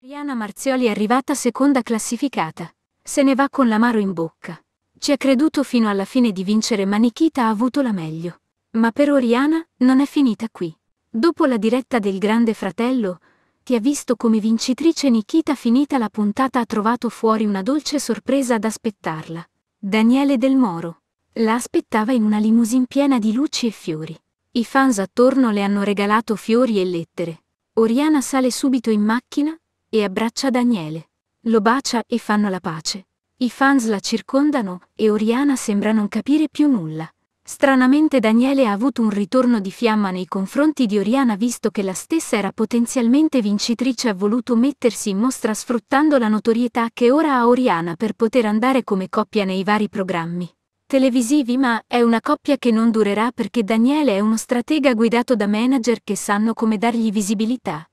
Riana Marzioli è arrivata seconda classificata. Se ne va con l'amaro in bocca. Ci ha creduto fino alla fine di vincere ma Nikita ha avuto la meglio. Ma per Oriana non è finita qui. Dopo la diretta del Grande Fratello, ti ha visto come vincitrice Nikita finita la puntata ha trovato fuori una dolce sorpresa ad aspettarla. Daniele Del Moro. La aspettava in una limousine piena di luci e fiori. I fans attorno le hanno regalato fiori e lettere. Oriana sale subito in macchina e abbraccia Daniele. Lo bacia e fanno la pace. I fans la circondano e Oriana sembra non capire più nulla. Stranamente Daniele ha avuto un ritorno di fiamma nei confronti di Oriana visto che la stessa era potenzialmente vincitrice e ha voluto mettersi in mostra sfruttando la notorietà che ora ha Oriana per poter andare come coppia nei vari programmi televisivi ma è una coppia che non durerà perché Daniele è uno stratega guidato da manager che sanno come dargli visibilità.